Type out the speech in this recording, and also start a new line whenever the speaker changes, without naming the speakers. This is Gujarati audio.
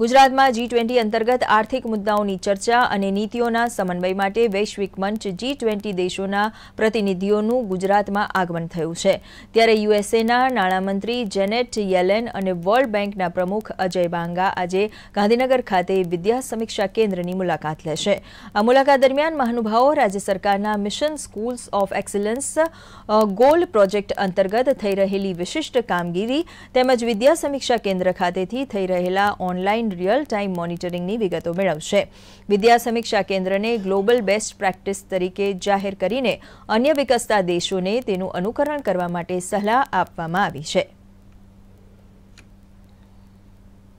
ગુજરાતમાં જી ટ્વેન્ટી અંતર્ગત આર્થિક મુદ્દાઓની ચર્ચા અને નીતિઓના સમન્વય માટે વૈશ્વિક મંચ જી ટ્વેન્ટી દેશોના પ્રતિનિધિઓનું ગુજરાતમાં આગમન થયું છે ત્યારે યુએસએના નાણામંત્રી જેનેટ યેલેન અને વર્લ્ડ બેંકના પ્રમુખ અજય બાંગા આજે ગાંધીનગર ખાતે વિદ્યા સમીક્ષા કેન્દ્રની મુલાકાત લેશે આ મુલાકાત દરમિયાન મહાનુભાવો રાજ્ય સરકારના mission schools of excellence goal project અંતર્ગત થઈ રહેલી વિશિષ્ટ કામગીરી તેમજ વિદ્યા સમીક્ષા કેન્દ્ર ખાતેથી થઈ રહેલા ઓનલાઈન ઓનલાઈન રિયલ ટાઈમ મોનિટરિંગની વિગતો મેળવશે વિદ્યા સમીક્ષા કેન્દ્રને ગ્લોબલ બેસ્ટ પ્રેક્ટિસ તરીકે જાહેર કરીને અન્ય વિકસતા દેશોને તેનું અનુકરણ કરવા માટે સલાહ આપવામાં આવી છે